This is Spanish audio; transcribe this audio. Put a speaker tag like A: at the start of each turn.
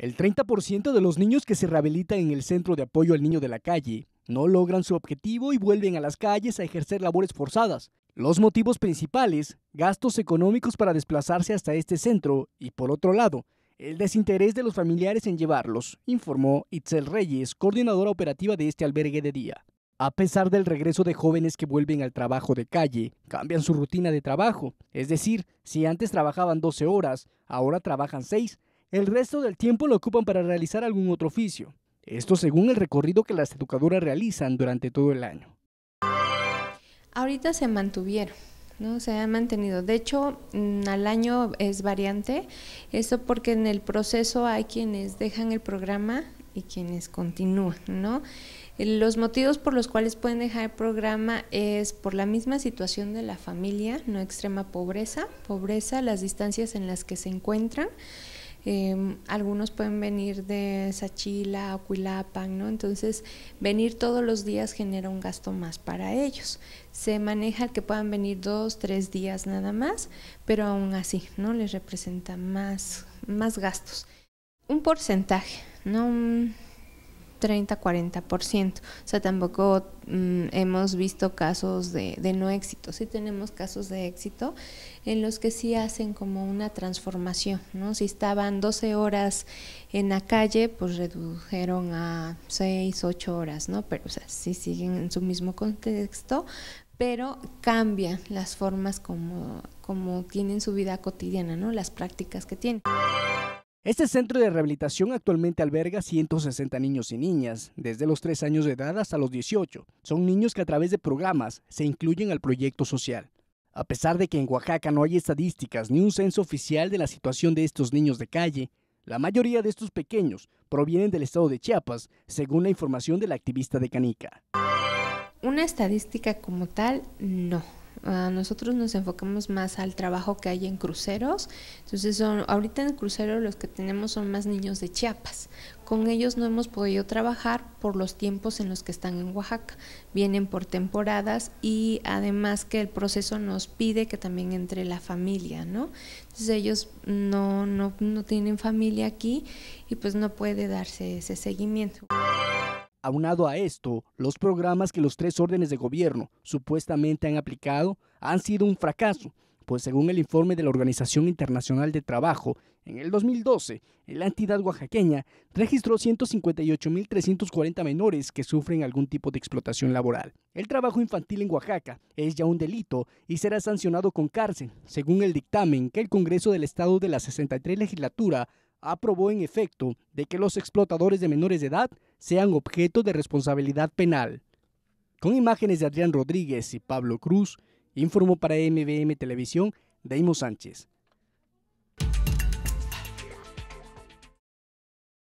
A: El 30% de los niños que se rehabilitan en el Centro de Apoyo al Niño de la Calle no logran su objetivo y vuelven a las calles a ejercer labores forzadas. Los motivos principales, gastos económicos para desplazarse hasta este centro y, por otro lado, el desinterés de los familiares en llevarlos, informó Itzel Reyes, coordinadora operativa de este albergue de día. A pesar del regreso de jóvenes que vuelven al trabajo de calle, cambian su rutina de trabajo. Es decir, si antes trabajaban 12 horas, ahora trabajan 6 el resto del tiempo lo ocupan para realizar algún otro oficio. Esto según el recorrido que las educadoras realizan durante todo el año.
B: Ahorita se mantuvieron. ¿no? Se han mantenido. De hecho, mm, al año es variante, eso porque en el proceso hay quienes dejan el programa y quienes continúan, ¿no? Los motivos por los cuales pueden dejar el programa es por la misma situación de la familia, no extrema pobreza, pobreza, las distancias en las que se encuentran, Em, algunos pueden venir de Sachila, Aquilapan, ¿no? Entonces, venir todos los días genera un gasto más para ellos. Se maneja que puedan venir dos, tres días nada más, pero aún así, ¿no? Les representa más, más gastos. Un porcentaje, ¿no? 30-40%. O sea, tampoco mm, hemos visto casos de, no éxito. Sí tenemos casos de éxito en los que sí hacen como una transformación, ¿no? Si estaban 12 horas en la calle, pues redujeron a 6, 8 horas, ¿no? Pero, o sea, sí siguen en su mismo contexto, pero cambian las formas como, como tienen su vida cotidiana, ¿no? Las prácticas que tienen.
A: Este centro de rehabilitación actualmente alberga 160 niños y niñas, desde los 3 años de edad hasta los 18. Son niños que a través de programas se incluyen al proyecto social. A pesar de que en Oaxaca no hay estadísticas ni un censo oficial de la situación de estos niños de calle, la mayoría de estos pequeños provienen del estado de Chiapas, según la información de la activista de Canica.
B: Una estadística como tal, no nosotros nos enfocamos más al trabajo que hay en cruceros. Entonces, ahorita en crucero los que tenemos son más niños de Chiapas. Con ellos no hemos podido trabajar por los tiempos en los que están en Oaxaca. Vienen por temporadas y además que el proceso nos pide que también entre la familia, ¿no? Entonces ellos no, no, no tienen familia aquí y pues no puede darse ese seguimiento.
A: Aunado a esto, los programas que los tres órdenes de gobierno supuestamente han aplicado han sido un fracaso, pues según el informe de la Organización Internacional de Trabajo, en el 2012, la entidad oaxaqueña registró 158.340 menores que sufren algún tipo de explotación laboral. El trabajo infantil en Oaxaca es ya un delito y será sancionado con cárcel, según el dictamen que el Congreso del Estado de la 63 legislatura aprobó en efecto de que los explotadores de menores de edad sean objeto de responsabilidad penal. Con imágenes de Adrián Rodríguez y Pablo Cruz, informó para MBM Televisión Deimo Sánchez.